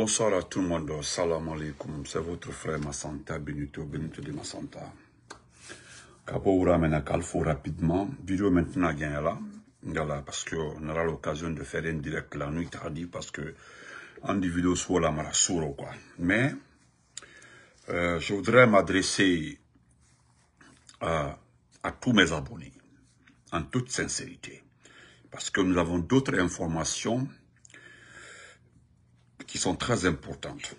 Bonsoir à tout le monde. Salam alaikum. C'est votre frère Massanta, Benito, Benito de Massanta. Kapoura mena Kalfo rapidement. Vidéo maintenant là. parce qu'on aura l'occasion de faire un direct la nuit tardive parce que en vidéo soit la ou quoi. Mais euh, je voudrais m'adresser à tous mes abonnés en toute sincérité parce que nous avons d'autres informations qui sont très importantes.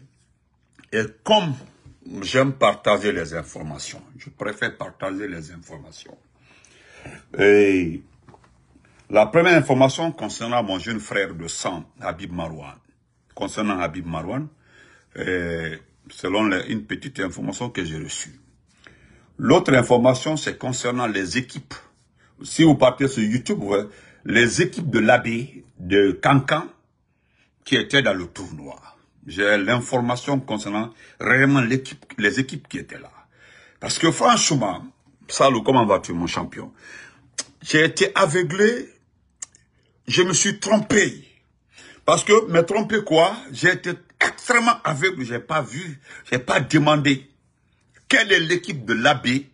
Et comme j'aime partager les informations, je préfère partager les informations. Et la première information concernant mon jeune frère de sang, Habib Marouane. Concernant Habib Marouane, selon une petite information que j'ai reçue. L'autre information, c'est concernant les équipes. Si vous partez sur YouTube, les équipes de l'abbé de Cancan qui était dans le tournoi. J'ai l'information concernant réellement l'équipe, les équipes qui étaient là. Parce que franchement, Salou, comment vas-tu, mon champion J'ai été aveuglé, je me suis trompé. Parce que, me tromper quoi J'ai été extrêmement aveugle, j'ai pas vu, j'ai pas demandé. Quelle est l'équipe de l'abbé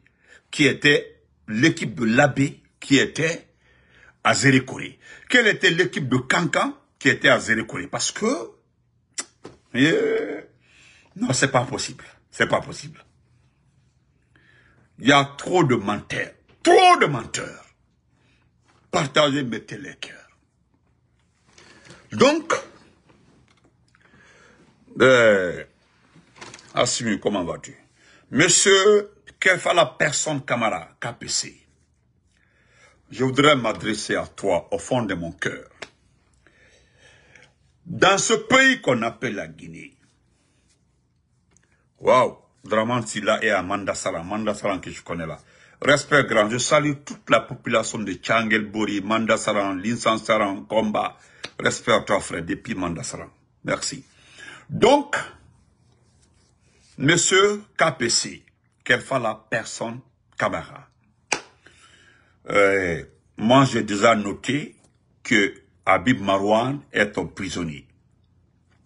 qui était, l'équipe de l'abbé qui était à Zérékoré Quelle était l'équipe de Cancan était à collé Parce que, non, c'est pas possible. C'est pas possible. Il y a trop de menteurs. Trop de menteurs. Partagez, mettez les cœurs. Donc, euh, comment vas-tu Monsieur la Personne Camara, KPC, je voudrais m'adresser à toi au fond de mon cœur dans ce pays qu'on appelle la Guinée. Waouh Draman Silla et Amanda Mandasaran, Amanda que je connais là. Respect grand, je salue toute la population de Tchangel Bori, Linsan Saran, Komba. Respect à toi frère, depuis Mandassaran. Merci. Donc, Monsieur KPC, quelle la personne camarade. Euh, moi, j'ai déjà noté que Habib Marouane est un prisonnier.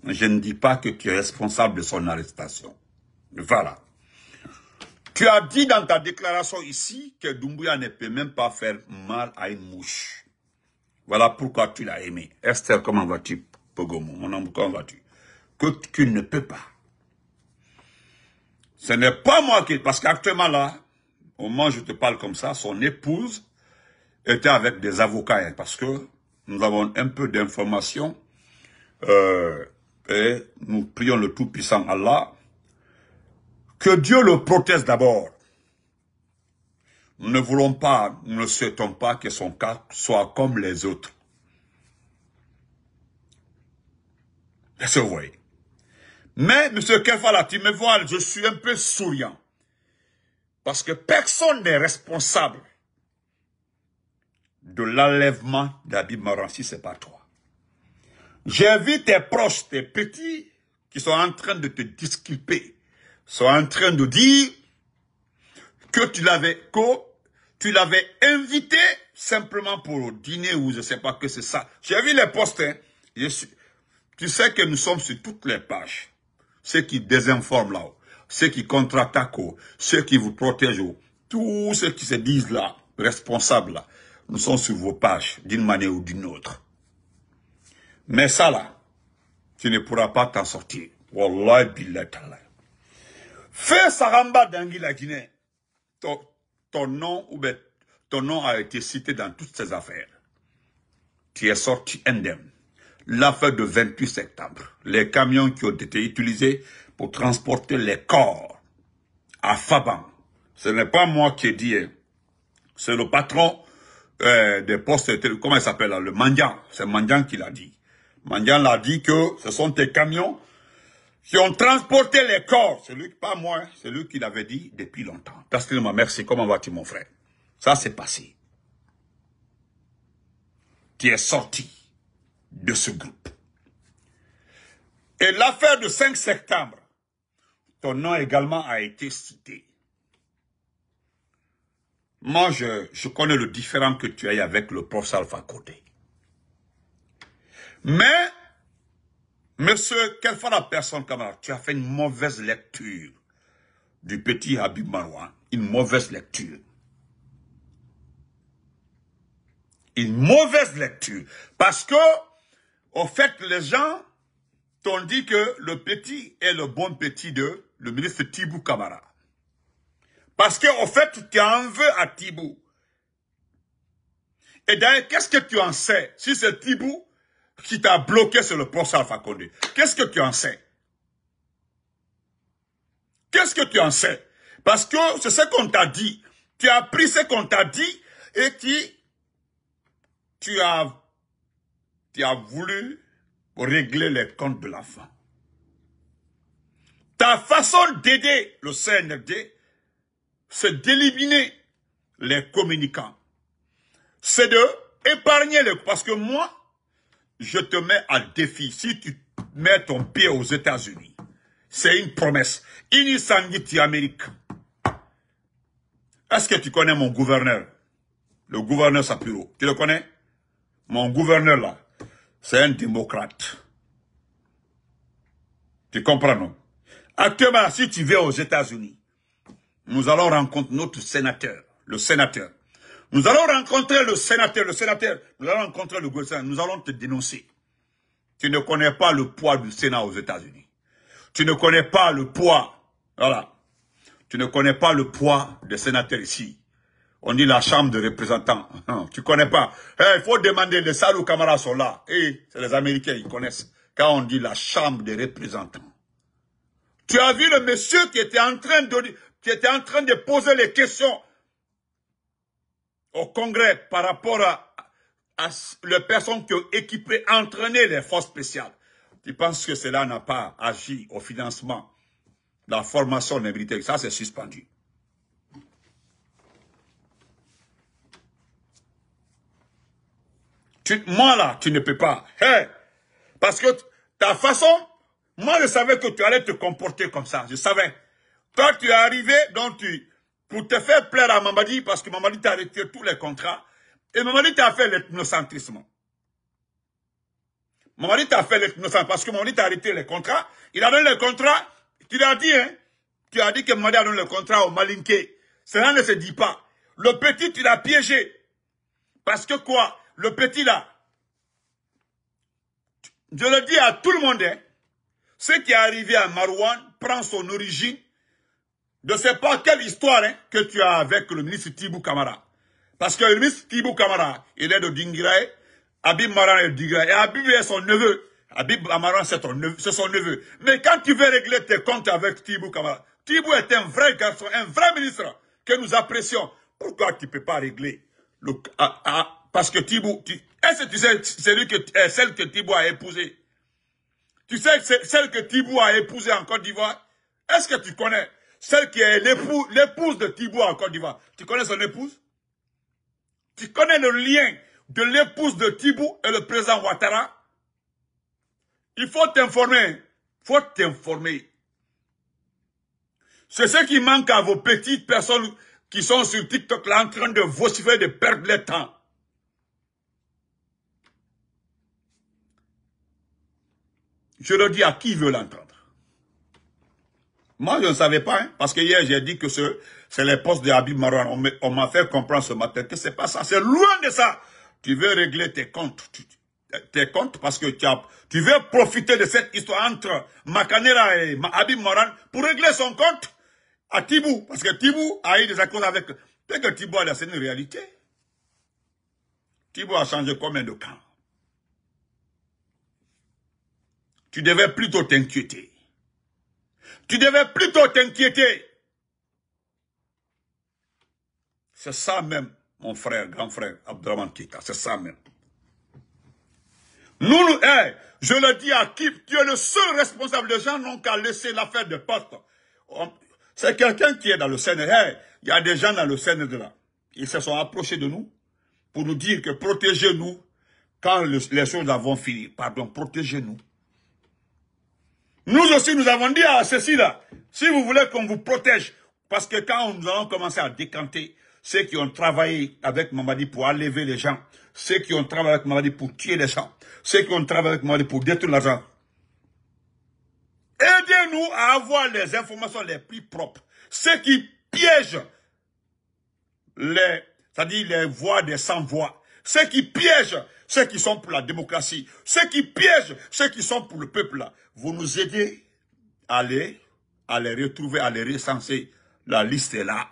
Je ne dis pas que tu es responsable de son arrestation. Voilà. Tu as dit dans ta déclaration ici que Doumbouya ne peut même pas faire mal à une mouche. Voilà pourquoi tu l'as aimé. Esther, comment vas-tu, Pogomo Mon homme, comment vas-tu Que tu ne peux pas. Ce n'est pas moi qui... Parce qu'actuellement là, au moment où je te parle comme ça, son épouse était avec des avocats. Hein, parce que nous avons un peu d'informations euh, et nous prions le Tout-Puissant Allah que Dieu le protège d'abord. Nous ne voulons pas, nous ne souhaitons pas que son cas soit comme les autres. ce vous voyez Mais, M. Kefala, tu me vois, je suis un peu souriant. Parce que personne n'est responsable de l'enlèvement d'Abib Maransi, c'est pas toi. J'ai vu tes proches, tes petits, qui sont en train de te disculper, sont en train de dire que tu l'avais, tu l'avais invité simplement pour dîner ou je sais pas que c'est ça. J'ai vu les postes, hein. tu sais que nous sommes sur toutes les pages. Ceux qui désinforment là-haut, ceux qui contre-attaquent, ceux qui vous protègent, tous ceux qui se disent là, responsables là nous sommes sur vos pages d'une manière ou d'une autre. Mais ça là, tu ne pourras pas t'en sortir. Wallahi billahi Fais Saramba d'Anguila Guinée. Ton, nom, ton nom a été cité dans toutes ces affaires. Tu es sorti indemne. L'affaire de 28 septembre, les camions qui ont été utilisés pour transporter les corps à Faban. Ce n'est pas moi qui ai dit, hein. c'est le patron euh, des postes, comment il s'appelle le Mandian, c'est Mandian qui l'a dit. Mandian l'a dit que ce sont des camions qui ont transporté les corps, celui, pas moi, hein. lui qui l'avait dit depuis longtemps. qu'il m'a merci, comment vas-tu mon frère Ça s'est passé. Tu es sorti de ce groupe. Et l'affaire de 5 septembre, ton nom également a été cité. Moi, je, je connais le différent que tu as eu avec le prof Alpha Mais, monsieur, quelle fois la personne, camara? tu as fait une mauvaise lecture du petit Habib Marouane. Une mauvaise lecture. Une mauvaise lecture. Parce que, au fait, les gens t'ont dit que le petit est le bon petit de le ministre Tibou Camara. Parce qu'en fait, tu en veux à Tibou. Et d'ailleurs, qu'est-ce que tu en sais si c'est Tibou qui t'a bloqué sur le poste Alpha Condé Qu'est-ce que tu en sais Qu'est-ce que tu en sais Parce que c'est ce qu'on t'a dit. Tu as pris ce qu'on t'a dit et qui tu as, tu as voulu régler les comptes de la fin. Ta façon d'aider le CNFD c'est d'éliminer les communicants. C'est de épargner les... Parce que moi, je te mets à défi. Si tu mets ton pied aux États-Unis, c'est une promesse. Inisangiti Amérique. Est-ce que tu connais mon gouverneur Le gouverneur Sapiro. Tu le connais Mon gouverneur là, c'est un démocrate. Tu comprends, non Actuellement, si tu vas aux États-Unis, nous allons rencontrer notre sénateur, le sénateur. Nous allons rencontrer le sénateur, le sénateur. Nous allons rencontrer le gouvernement. Nous allons te dénoncer. Tu ne connais pas le poids du Sénat aux États-Unis. Tu ne connais pas le poids. Voilà. Tu ne connais pas le poids des sénateurs ici. On dit la chambre des représentants. Non, tu connais pas. Eh, il faut demander, les salauds camarades sont là. Eh, c'est les Américains, ils connaissent. Quand on dit la chambre des représentants. Tu as vu le monsieur qui était en train de tu étais en train de poser les questions au Congrès par rapport à, les personnes qui ont équipé, entraîné les forces spéciales. Tu penses que cela n'a pas agi au financement la formation des militaires. Ça, c'est suspendu. moi, là, tu ne peux pas. parce que ta façon, moi, je savais que tu allais te comporter comme ça. Je savais. Toi, tu es arrivé, donc tu, pour te faire plaire à Mamadi, parce que Mamadi t'a retiré tous les contrats, et Mamadi t'a fait l'ethnocentrisme. Mamadi t'a fait l'ethnocentrisme, parce que Mamadi t'a arrêté les contrats, il a donné les contrats, tu l'as dit, hein, tu as dit que Mamadi a donné le contrat au Malinke. Cela ne se dit pas. Le petit, tu l'as piégé. Parce que quoi Le petit là, je le dis à tout le monde, hein, ce qui est arrivé à Marouane prend son origine je ne sais pas quelle histoire hein, que tu as avec le ministre Tibou Kamara. Parce que le ministre Tibou Kamara, il est de Dingirae, Abib Maran est de Dingirae, et Abib est son neveu. Abib Maran, c'est son neveu. Mais quand tu veux régler tes comptes avec Tibou Kamara, Tibou est un vrai garçon, un vrai ministre que nous apprécions. Pourquoi tu ne peux pas régler ah, ah, Parce que Tibou, tu, est-ce que tu sais celui que, eh, celle que Tibou a épousée Tu sais celle que Tibou a épousée en Côte d'Ivoire Est-ce que tu connais celle qui est l'épouse de Thibault en Côte d'Ivoire, tu connais son épouse Tu connais le lien de l'épouse de Thibault et le président Ouattara Il faut t'informer. Il faut t'informer. C'est ce qui manque à vos petites personnes qui sont sur TikTok là en train de vociférer, de perdre le temps. Je le dis à qui veut l'entendre. Moi, je ne savais pas, hein, parce que hier, j'ai dit que ce c'est les postes de Habib Marwan. On m'a fait comprendre ce matin que c'est pas ça, c'est loin de ça. Tu veux régler tes comptes, tes comptes parce que tu, as, tu veux profiter de cette histoire entre Makanera et Habib Moran pour régler son compte à Tibou. Parce que Tibou a eu des accords avec... peut que Tibou a c'est une réalité. Tibou a changé combien de camps Tu devais plutôt t'inquiéter. Tu devais plutôt t'inquiéter. C'est ça même, mon frère, grand frère, Abdraman Kita, c'est ça même. Nous, eh, je le dis à qui, tu es le seul responsable. Les gens n'ont qu'à laisser l'affaire de porte. C'est quelqu'un qui est dans le CNR. Eh, il y a des gens dans le CNR là. Ils se sont approchés de nous pour nous dire que protégez-nous quand les choses vont finir. Pardon, protégez-nous. Nous aussi, nous avons dit à ceci là, si vous voulez qu'on vous protège, parce que quand nous allons commencer à décanter ceux qui ont travaillé avec Mamadi pour enlever les gens, ceux qui ont travaillé avec Mamadi pour tuer les gens, ceux qui ont travaillé avec Mamadi pour détruire l'argent, aidez-nous à avoir les informations les plus propres. Ceux qui piègent les, c'est-à-dire les voix des sans-voix, ceux qui piègent ceux qui sont pour la démocratie, ceux qui piègent ceux qui sont pour le peuple. Vous nous aidez à les, retrouver, à les recenser. La liste est là.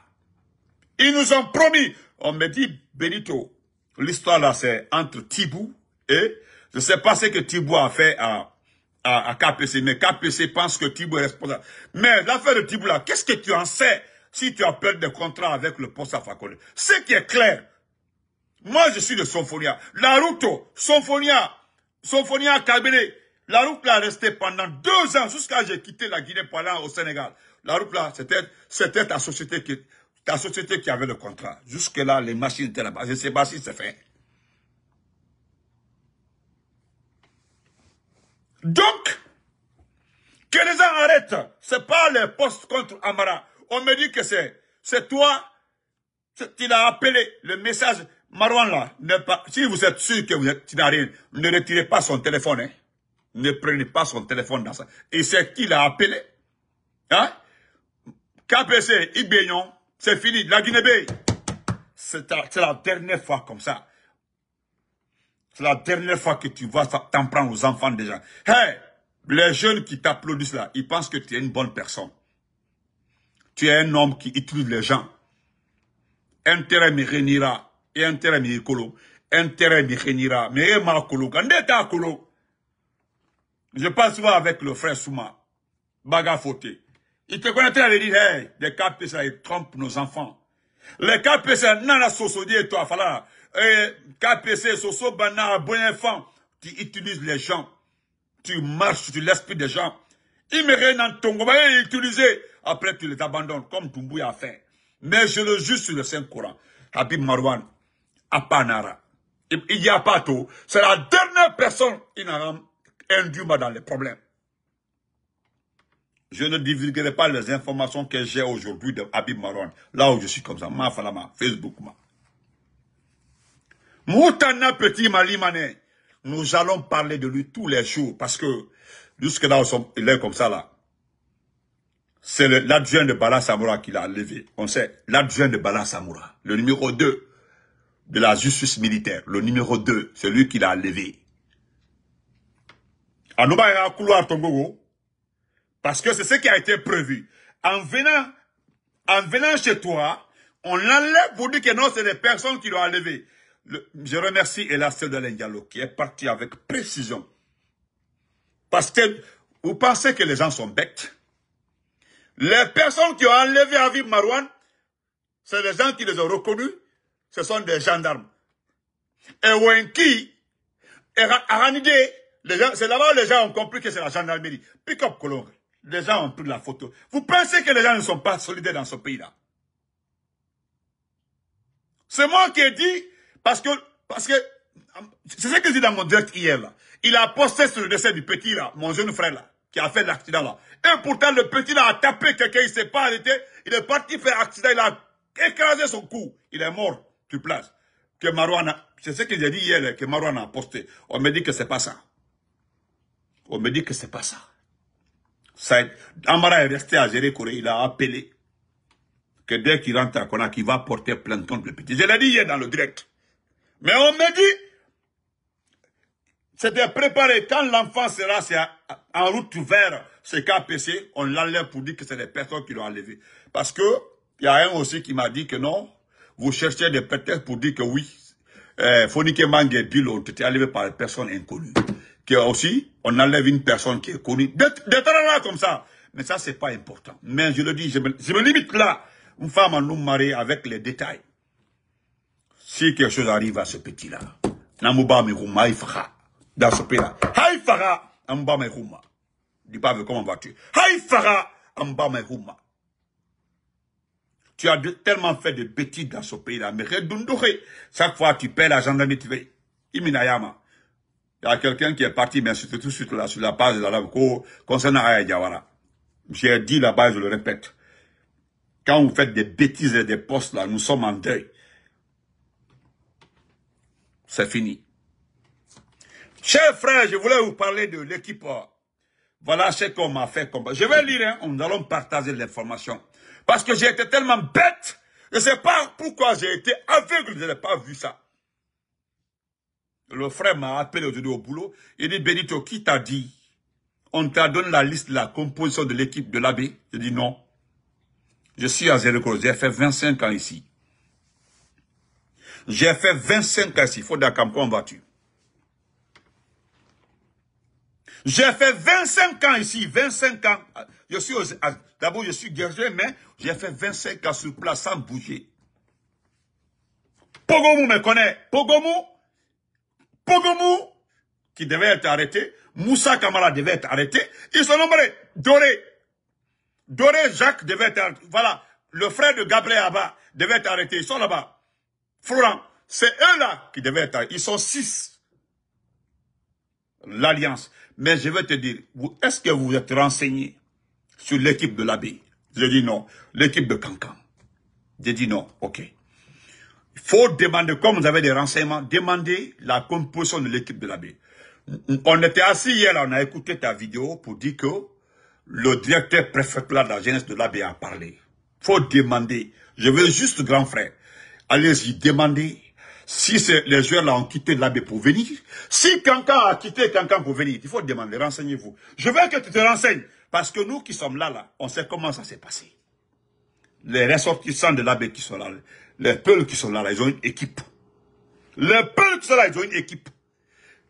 Ils nous ont promis. On me dit, Benito, l'histoire là, c'est entre Tibou et... Je ne sais pas ce que Tibou a fait à, à, KPC, mais KPC pense que Tibou est responsable. Mais l'affaire de Tibou là, qu'est-ce que tu en sais si tu as peur des contrats avec le poste à Fakole Ce qui est clair, moi, je suis de Sonfonia. La route, Sonfonia, Sonfonia kabélé la route là restée pendant deux ans jusqu'à j'ai quitté la Guinée pour au Sénégal. La route là, c'était, ta société qui, société qui avait le contrat. Jusque là, les machines étaient là-bas. Je sais c'est fait. Donc, que les gens arrêtent. C'est pas les postes contre Amara. On me dit que c'est, c'est toi, qui l'as appelé, le message, Marwan là, si vous êtes sûr que vous êtes rien, ne retirez pas son téléphone. Hein. Ne prenez pas son téléphone dans ça. Et c'est qui l'a appelé Hein KPC, Ibéon, c'est fini. La guinée c'est la dernière fois comme ça. C'est la dernière fois que tu vas t'en prendre aux enfants des gens. Hey, les jeunes qui t'applaudissent là, ils pensent que tu es une bonne personne. Tu es un homme qui utilise les gens. Intérêt me réunira intérêt mi kolo intérêt mi khenira mais ma il est à kolo je passe souvent avec le frère Souma baga fauté il te connaît, il dit hey des KPC ils trompent nos enfants les KPC nana toi fala KPC eh, soso bana bon enfant tu utilises les gens tu marches sur l'esprit des gens il me dans ton bah, et utiliser après tu les abandonnes comme Tumbuya a fait mais je le juge sur le Saint Coran Habib Marwan à Panara il a pas tout. c'est la dernière personne qui dans les problèmes. Je ne divulguerai pas les informations que j'ai aujourd'hui de Habib Maron. Là où je suis comme ça, ma Facebook, Moutana Petit Malimane, nous allons parler de lui tous les jours parce que jusque là, il est comme ça là. C'est l'adjoint de Bala Samoura qui l'a levé. On sait, l'adjoint de Bala Samoura, le numéro 2 de la justice militaire, le numéro 2, celui qui l'a levé. couloir parce que c'est ce qui a été prévu. En venant, en venant chez toi, on l'enlève pour dire que non, c'est les personnes qui l'ont enlevé. je remercie Elas de l'Indialo qui est parti avec précision. Parce que vous pensez que les gens sont bêtes. Les personnes qui ont enlevé Aviv Marouane, c'est les gens qui les ont reconnus, ce sont des gendarmes. Et Wenki, c'est là-bas où les gens ont compris que c'est la gendarmerie. Pick-up Les gens ont pris la photo. Vous pensez que les gens ne sont pas solidaires dans ce pays-là C'est moi qui ai dit, parce que, parce que, c'est ce que j'ai dit dans mon direct hier, là. Il a posté sur le décès du petit, là, mon jeune frère, là, qui a fait l'accident, là. Et pourtant, le petit, là, a tapé quelqu'un, il s'est pas arrêté. Il est parti faire accident, il a écrasé son cou. Il est mort. Tu places que C'est ce que j'ai dit hier, que Marouane a posté. On me dit que c'est pas ça. On me dit que ce n'est pas ça. ça Amara est resté à gérer Corée. Il a appelé que dès qu'il rentre à Konak, il va porter de contre le petit. Je l'ai dit hier dans le direct. Mais on me dit, c'était préparé. Quand l'enfant sera en route vers ce KPC, on l'enlève pour dire que c'est les personnes qui l'ont enlevé. Parce que, il y a un aussi qui m'a dit que non, vous cherchez des prétextes pour dire que oui, euh, Fonike Mangue et Bill ont été enlevés par des personnes inconnues. Que aussi, on enlève une personne qui est connue. Des là comme ça. Mais ça, n'est pas important. Mais je le dis, je me, limite là. Une femme à nous marier avec les détails. Si quelque chose arrive à ce petit-là, Namouba il Dans ce pays-là. Haïfara, Amba Merouma. Dis pas comment vas-tu. Haïfara, Amba tu as tellement fait de bêtises dans ce pays-là. Mais chaque fois tu perds la gendarmerie, tu Iminayama. Il y a quelqu'un qui est parti, mais c'était tout suite là, sur la base de la concernant Aya J'ai dit la bas je le répète. Quand vous faites des bêtises et des postes là, nous sommes en deuil. C'est fini. Chers frères, je voulais vous parler de l'équipe. Voilà ce qu'on m'a fait Je vais lire, hein. nous allons partager l'information. Parce que j'ai été tellement bête. Je ne sais pas pourquoi j'ai été aveugle. Je n'ai pas vu ça. Le frère m'a appelé aujourd'hui au boulot. Il dit, Benito, qui t'a dit On t'a donné la liste, la composition de l'équipe de l'abbé. Je dit, non. Je suis à Zéro J'ai fait 25 ans ici. J'ai fait 25 ans ici. Faut d'accord, comment vas-tu J'ai fait 25 ans ici. 25 ans je suis d'abord, je suis guerrier, mais j'ai fait 25 cas sur place sans bouger. Pogomou me connaît. Pogomou, Pogomou, qui devait être arrêté, Moussa Kamara devait être arrêté, ils sont nombreux. Doré, Doré Jacques devait être arrêté. Voilà, le frère de Gabriel Abba devait être arrêté. Ils sont là-bas. Florent, c'est eux-là qui devaient être arrêtés. Ils sont six. L'alliance. Mais je vais te dire, est-ce que vous êtes renseigné sur l'équipe de l'abbé. J'ai dit non. L'équipe de Cancan. J'ai dit non. OK. Il faut demander, comme vous avez des renseignements, demander la composition de l'équipe de l'abbé. On était assis hier, on a écouté ta vidéo pour dire que le directeur préfectoral de la jeunesse de l'abbé a parlé. faut demander. Je veux juste, grand frère, allez-y demander si les joueurs-là ont quitté l'abbé pour venir. Si Kankan a quitté Kankan pour venir, il faut demander, renseignez-vous. Je veux que tu te renseignes. Parce que nous qui sommes là, là, on sait comment ça s'est passé. Les ressortissants de l'abbé qui sont là, les peuples qui sont là, ils ont une équipe. Les peuples qui sont là, ils ont une équipe.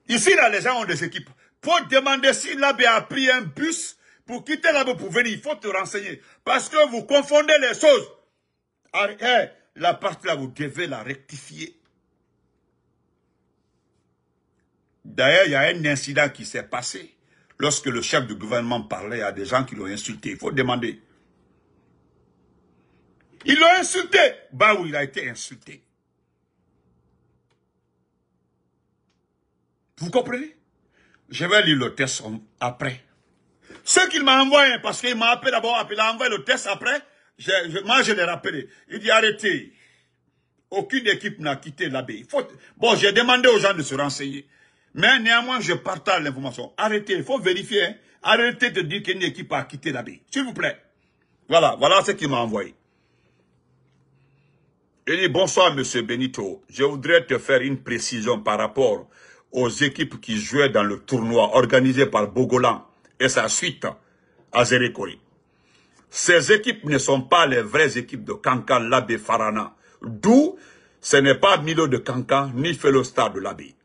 Ici, là, les gens ont des équipes. Faut demander si l'abbé a pris un bus pour quitter l'abbé pour venir, il faut te renseigner. Parce que vous confondez les choses. la partie là, vous devez la rectifier. D'ailleurs, il y a un incident qui s'est passé lorsque le chef du gouvernement parlait à des gens qui l'ont insulté. Il faut demander. Il l'ont insulté. Bah oui, il a été insulté. Vous comprenez Je vais lire le test après. Ce qu'il m'a envoyé, parce qu'il m'a appelé d'abord, il a envoyé le test après, moi je l'ai rappelé. Il dit arrêtez. Aucune équipe n'a quitté l'abbaye. Bon, j'ai demandé aux gens de se renseigner. Mais néanmoins, je partage l'information. Arrêtez, il faut vérifier. Hein. Arrêtez de dire qu'une équipe a quitté l'abbaye. S'il vous plaît. Voilà, voilà ce qu'il m'a envoyé. Il dit, bonsoir, monsieur Benito. Je voudrais te faire une précision par rapport aux équipes qui jouaient dans le tournoi organisé par Bogolan et sa suite à Zérékori. Ces équipes ne sont pas les vraies équipes de Kankan, l'abbé Farana. D'où, ce n'est pas Milo de Kankan, ni Félostar de l'abbé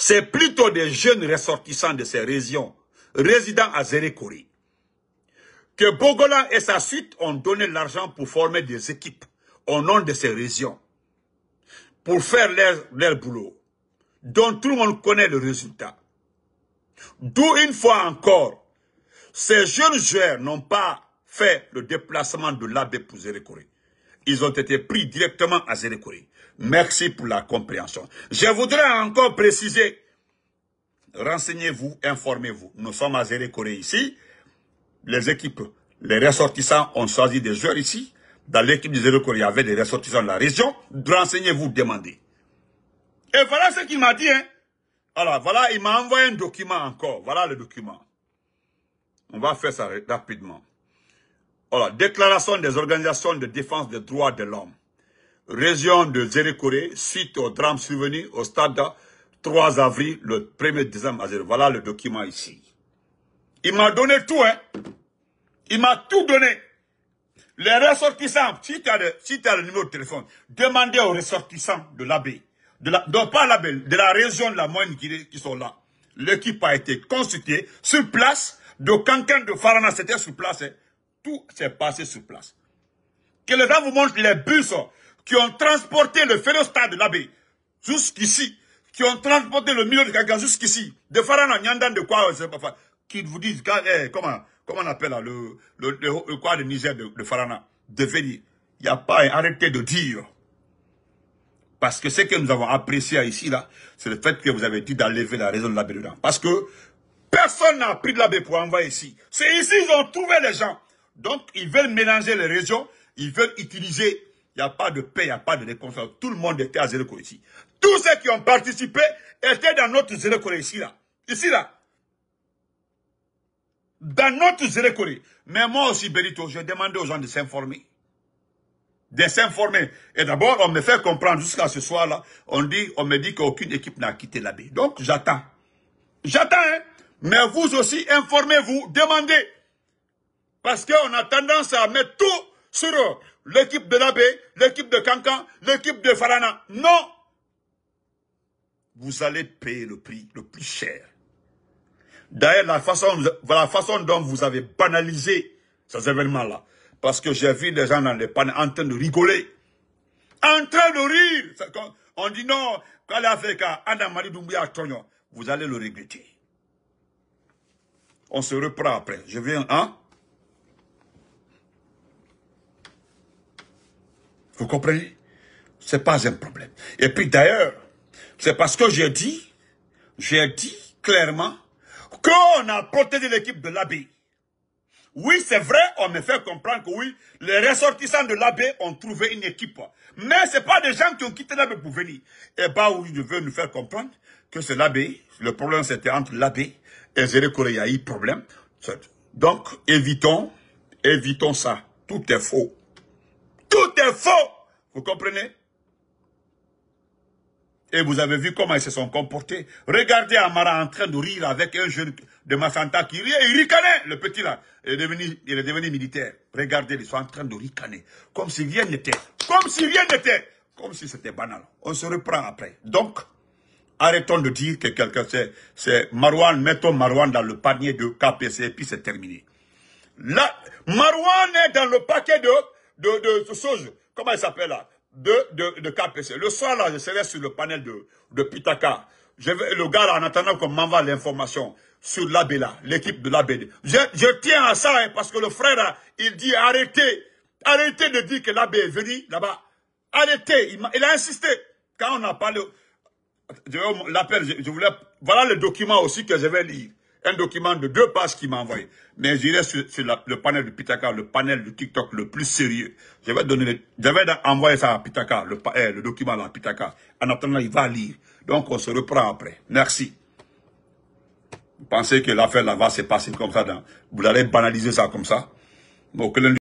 c'est plutôt des jeunes ressortissants de ces régions, résidant à Zérékori, que Bogola et sa suite ont donné l'argent pour former des équipes au nom de ces régions, pour faire leur, boulot, dont tout le monde connaît le résultat. D'où une fois encore, ces jeunes joueurs n'ont pas fait le déplacement de l'abbé pour Zérékoré. Ils ont été pris directement à Zérékoré. Merci pour la compréhension. Je voudrais encore préciser, renseignez-vous, informez-vous. Nous sommes à Zéré Corée ici. Les équipes, les ressortissants ont choisi des joueurs ici. Dans l'équipe de Zéré Corée, il y avait des ressortissants de la région. Renseignez-vous, demandez. Et voilà ce qu'il m'a dit. Hein. Alors, voilà, il m'a envoyé un document encore. Voilà le document. On va faire ça rapidement. Voilà, déclaration des organisations de défense des droits de l'homme région de Jéricoré, suite au drame survenu au stade 3 avril, le 1er décembre. Voilà le document ici. Il m'a donné tout, hein. Il m'a tout donné. Les ressortissants, si tu as, le numéro de téléphone, demandez aux ressortissants de l'abbé, de la, pas l'abbé, de la région de la Moyenne qui, qui sont là. L'équipe a été consultée sur place, de quelqu'un de Farana, c'était sur place, hein. tout s'est passé sur place. Que les gens vous montrent les bus, hein qui ont transporté le féroce de l'abbé jusqu'ici, qui ont transporté le milieu de Gaga jusqu'ici, de Farana, Nyandan, de quoi, pas, qui vous disent, eh, comment, on appelle le, le, quoi de Niger de, Farana, de venir. Il n'y a pas arrêté de dire. Parce que ce que nous avons apprécié ici, là, c'est le fait que vous avez dit d'enlever la raison de l'abbé dedans. Parce que personne n'a pris de l'abbé pour envoyer ici. C'est ici qu'ils ont trouvé les gens. Donc, ils veulent mélanger les régions, ils veulent utiliser il n'y a pas de paix, il n'y a pas de réconciliation. Tout le monde était à Zéro ici. Tous ceux qui ont participé étaient dans notre Zéro ici, là. Ici, là. Dans notre Zéro Mais moi aussi, Berito, je demandé aux gens de s'informer. De s'informer. Et d'abord, on me fait comprendre jusqu'à ce soir-là. On dit, on me dit qu'aucune équipe n'a quitté l'abbé. Donc, j'attends. J'attends, hein. Mais vous aussi, informez-vous, demandez. Parce qu'on a tendance à mettre tout sur eux l'équipe de l'abbé, l'équipe de Cancan, l'équipe de Farana. Non Vous allez payer le prix le plus cher. D'ailleurs, la façon, la façon dont vous avez banalisé ces événements-là, parce que j'ai vu des gens dans les panneaux en train de rigoler, en train de rire. On dit non, vous allez le regretter. On se reprend après. Je viens, hein Vous comprenez C'est pas un problème. Et puis d'ailleurs, c'est parce que j'ai dit, j'ai dit clairement qu'on a protégé l'équipe de l'abbé. Oui, c'est vrai, on me fait comprendre que oui, les ressortissants de l'abbé ont trouvé une équipe. Mais ce pas des gens qui ont quitté l'abbé pour venir. Et eh bien, oui, je veux nous faire comprendre que c'est l'abbé. Le problème, c'était entre l'abbé et Zéré eu problème. Donc, évitons, évitons ça. Tout est faux faux. Vous comprenez Et vous avez vu comment ils se sont comportés. Regardez Amara en train de rire avec un jeune de Massanta qui riait. Il ricanait, le petit là. Il est devenu, il est devenu militaire. Regardez, ils sont en train de ricaner. Comme si rien n'était. Comme si rien n'était. Comme si c'était banal. On se reprend après. Donc, arrêtons de dire que quelqu'un c'est Marwan. Mettons Marouane dans le panier de KPC et puis c'est terminé. Là, Marwan est dans le paquet de de, de, comment il s'appelle là, de, de, de, KPC. Le soir là, je serai sur le panel de, de Pitaka. Je vais, le gars en attendant qu'on m'envoie l'information sur l'abbé là, l'équipe de l'abbé. Je, je tiens à ça hein, parce que le frère il dit arrêtez, arrêtez de dire que l'abbé est venu là-bas. Arrêtez, il, a insisté. Quand on a parlé, je, je voulais, voilà le document aussi que je vais lire un document de deux pages qu'il m'a envoyé. Mais j'irai sur, le panel de Pitaka, le panel de TikTok le plus sérieux. Je vais ça à Pitaka, le, eh, le document à Pitaka. En attendant, il va lire. Donc, on se reprend après. Merci. Vous pensez que l'affaire là bas se passée comme ça vous allez banaliser ça comme ça? Donc,